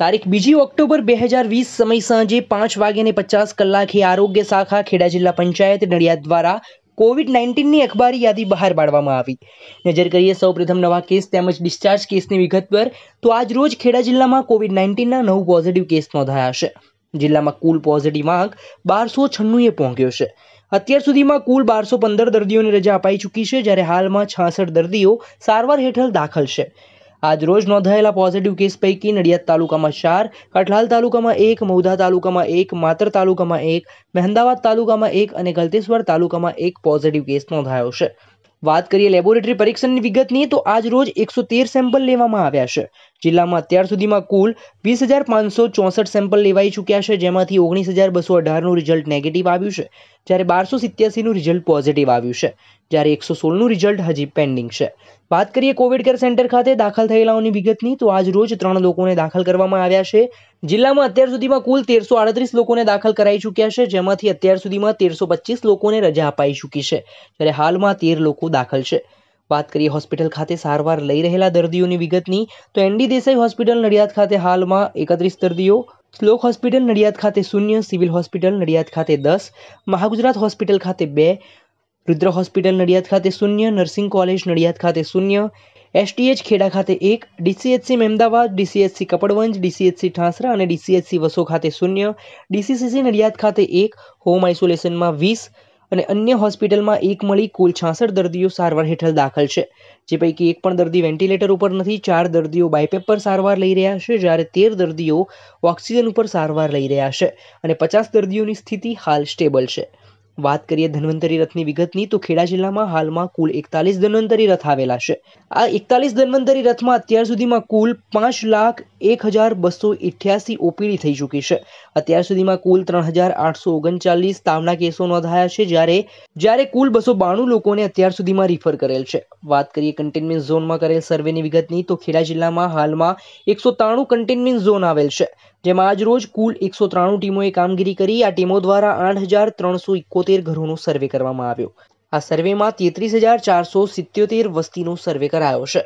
તારીખ બીજી ઓક્ટોબર બે હજાર વીસ સમય સાંજે પાંચ વાગ્યાને પચાસ કલાકે આરોગ્ય શાખા ખેડા જિલ્લા પંચાયત નડિયાદ દ્વારા કોવિડ નાઇન્ટીનની અખબારી યાદી બહાર પાડવામાં આવી નજર કરીએ સૌપ્રથમ નવા કેસ તેમજ ડિસ્ચાર્જ કેસની વિગત પર તો આજ રોજ ખેડા જિલ્લામાં કોવિડ નાઇન્ટીનના નવ પોઝિટિવ કેસ નોંધાયા છે જિલ્લામાં કુલ પોઝિટિવ આંક બારસો છન્નુએ પહોંચ્યો છે અત્યાર સુધીમાં કુલ બારસો પંદર દર્દીઓને રજા અપાઈ ચૂકી છે જ્યારે હાલમાં છાસઠ દર્દીઓ સારવાર હેઠળ દાખલ છે આજરોજ નોંધાયેલા પોઝિટિવ કેસ પૈકી નડિયાદ તાલુકામાં ચાર કઠલાલ તાલુકામાં એક મૌધા તાલુકામાં એક માત્ર તાલુકામાં એક મહેમદાવાદ તાલુકામાં એક અને ગલતેશ્વર તાલુકામાં એક પોઝિટિવ કેસ નોંધાયો છે વાત કરીએ લેબોરેટરી પરીક્ષણની વિગતની તો આજ રોજ એકસો તેર સેમ્પલ લેવામાં આવ્યા છે જિલ્લામાં અત્યાર સુધીમાં કુલ વીસ હજાર પાંચસો ચોસઠ સેમ્પલ લેવાઈ ચૂક્યા છે જેમાંથી ઓગણીસ હજાર બસો અઢારનું રિઝલ્ટ નેગેટિવ આવ્યું છે જ્યારે બારસો સિત્યાસીનું રિઝલ્ટ પોઝિટિવ આવ્યું છે જ્યારે એકસો સોળનું રિઝલ્ટ હજી પેન્ડિંગ છે વાત કરીએ કોવિડ કેર સેન્ટર ખાતે દાખલ થયેલાઓની વિગતની તો આજ રોજ ત્રણ લોકોને દાખલ કરવામાં આવ્યા છે જિલ્લામાં અત્યાર સુધીમાં કુલ તેરસો આડત્રીસ લોકોને દાખલ કરાઈ ચૂક્યા છે જેમાંથી અત્યાર સુધીમાં તેરસો પચીસ લોકોને રજા અપાઈ ચૂકી છે જ્યારે હાલમાં તેર લોકો દાખલ છે વાત કરીએ હોસ્પિટલ ખાતે સારવાર લઈ રહેલા દર્દીઓની વિગતની તો એનડી દેસાઈ હોસ્પિટલ નડિયાદ ખાતે હાલમાં એકત્રીસ દર્દીઓ સ્લોક હોસ્પિટલ નડિયાદ ખાતે શૂન્ય સિવિલ હોસ્પિટલ નડિયાદ ખાતે દસ મહાગુજરાત હોસ્પિટલ ખાતે બે રુદ્ર હોસ્પિટલ નડિયાદ ખાતે શૂન્ય નર્સિંગ કોલેજ નડિયાદ ખાતે શૂન્ય એસટીએચ ખેડા ખાતે એક ડીસીએચસી મહેમદાવાદ ડીસીએચસી કપડવંજ ડીસીએચસી ઠાંસરા અને ડીસીએચસી વસો ખાતે શૂન્ય ડીસીસીસી નડિયાદ ખાતે એક હોમ આઇસોલેશનમાં વીસ અને અન્ય હોસ્પિટલમાં એક મળી કુલ છાસઠ દર્દીઓ સારવાર હેઠળ દાખલ છે જે પૈકી એક પણ દર્દી વેન્ટિલેટર ઉપર નથી ચાર દર્દીઓ બાયપેપ પર સારવાર લઈ રહ્યા છે જ્યારે તેર દર્દીઓ ઓક્સિજન ઉપર સારવાર લઈ રહ્યા છે અને પચાસ દર્દીઓની સ્થિતિ હાલ સ્ટેબલ છે વાત કરીએ ધન્વંતરી રથની વિગતની તો ખેડા જિલ્લામાં હાલમાં કુલ એકતાલીસ ધન્વંતરી રથ આવેલા છે આ એકતાલીસ ધન્વંતરી રથમાં અત્યાર સુધીમાં કુલ પાંચ લાખ એક હજાર બસો ઇઠ્યાસી ઓપીડી થઈ ચૂકી છે અત્યાર સુધીમાં કુલ ત્રણ હજાર આઠસો ઓગણચાલીસ તાવના કેસો નોંધાયા છે જ્યારે જ્યારે કુલ બસો બાણું લોકોને અત્યાર સુધીમાં રિફર કરેલ છે વાત કરીએ કન્ટેનમેન્ટ ઝોનમાં કરેલ સર્વેની વિગતની તો ખેડા જિલ્લામાં હાલમાં એકસો ત્રાણું કન્ટેનમેન્ટ ઝોન આવેલ છે જેમાં આજ રોજ કુલ એકસો ત્રાણું ટીમોએ કામગીરી કરી આ ટીમો દ્વારા આઠ હજાર ત્રણસો ઇકોતેર ઘરોનો સર્વે કરવામાં આવ્યો આ સર્વેમાં તેત્રીસ હજાર ચારસો સિત્યોતેર વસ્તીનો સર્વે કરાયો છે